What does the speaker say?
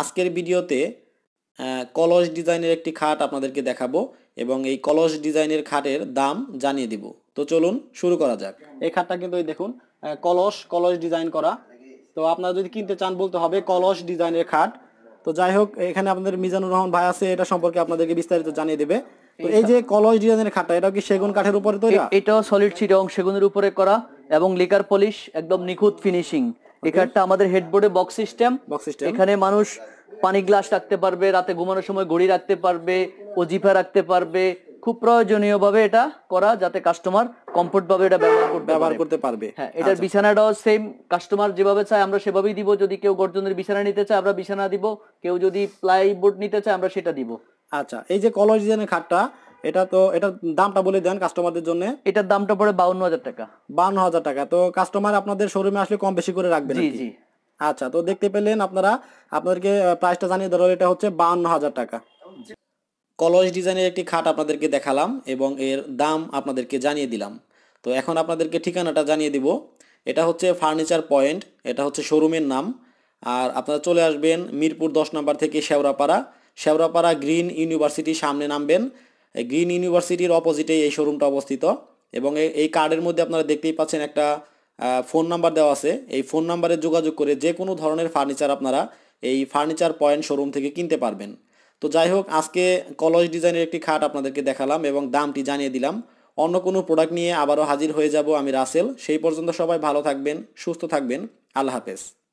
আজকের ভিডিওতে কলস ডিজাইনের একটি খাট আপনাদেরকে দেখাবো এবং এই কলস ডিজাইনের খাটের দাম জানিয়ে দিব তো চলুন শুরু করা যাক এই খাটটা কিন্তু দেখুন কলস কলস ডিজাইন করা তো আপনারা যদি কিনতে চান বলতে হবে কলস ডিজাইনের খাট তো যাই হোক এখানে আপনাদের মিজানুর রহমান ভাই আছে এটা সম্পর্কে আপনাদেরকে বিস্তারিত জানিয়ে দেবে তো এই যে কলস ডিজাইনের খাটটা এটা কি সেগুন কাঠের উপরে তৈরি এটা সলিড সিট এবং সেগুনের উপরে করা এবং লিকার পলিশ একদম নিখুঁত ফিনিশিং এই আমাদের হেডবোর্ডে বক্স সিস্টেম বক্স সিস্টেম এখানে মানুষ পানি গ্লাস রাখতে পারবে রাতে ঘুমানোর সময় ঘড়ি রাখতে পারবে ওজিফা রাখতে পারবে খুব প্রয়োজনীয় ভাবে এটা করা যাতে কাস্টমার কমফোর্ট ভাবে এটা ব্যবহার করতে পারবে হ্যাঁ এটার আচ্ছা। বিছানাটাও সেম কাস্টমার যেভাবে চায় আমরা সেভাবেই দিব যদি কেউ গর্জনের বিছানা নিতে চায় আমরা বিছানা দিব কেউ যদি প্লাই বোর্ড নিতে চায় আমরা সেটা দিব আচ্ছা এই যে কলজিজেনের খাটটা এটা তো এটা দামটা বলে দেন কাস্টমারদের জন্য এটার দামটা পড়ে বাউন্ন হাজার টাকা বাউন্ন হাজার টাকা তো কাস্টমার আপনাদের শোরুমে আসলে কম বেশি করে রাখবেন আচ্ছা তো দেখতে পেলেন আপনারা আপনাদেরকে প্রাইসটা জানিয়ে ধরো এটা হচ্ছে বাউন্ন হাজার টাকা কলস ডিজাইনের একটি খাট আপনাদেরকে দেখালাম এবং এর দাম আপনাদেরকে জানিয়ে দিলাম তো এখন আপনাদেরকে ঠিকানাটা জানিয়ে দিব এটা হচ্ছে ফার্নিচার পয়েন্ট এটা হচ্ছে শোরুমের নাম আর আপনারা চলে আসবেন মিরপুর দশ নম্বর থেকে শেওড়াপাড়া শেওড়াপাড়া গ্রিন ইউনিভার্সিটি সামনে নামবেন গ্রিন ইউনিভার্সিটির অপোজিটে এই শোরুমটা অবস্থিত এবং এই কার্ডের মধ্যে আপনারা দেখতেই পাচ্ছেন একটা ফোন নাম্বার দেওয়া আছে এই ফোন নাম্বারে যোগাযোগ করে যে কোনো ধরনের ফার্নিচার আপনারা এই ফার্নিচার পয়েন্ট শোরুম থেকে কিনতে পারবেন তো যাই হোক আজকে কলস ডিজাইনের একটি খাট আপনাদেরকে দেখালাম এবং দামটি জানিয়ে দিলাম অন্য কোনো প্রোডাক্ট নিয়ে আবারও হাজির হয়ে যাব আমি রাসেল সেই পর্যন্ত সবাই ভালো থাকবেন সুস্থ থাকবেন আল্লাহ হাফেজ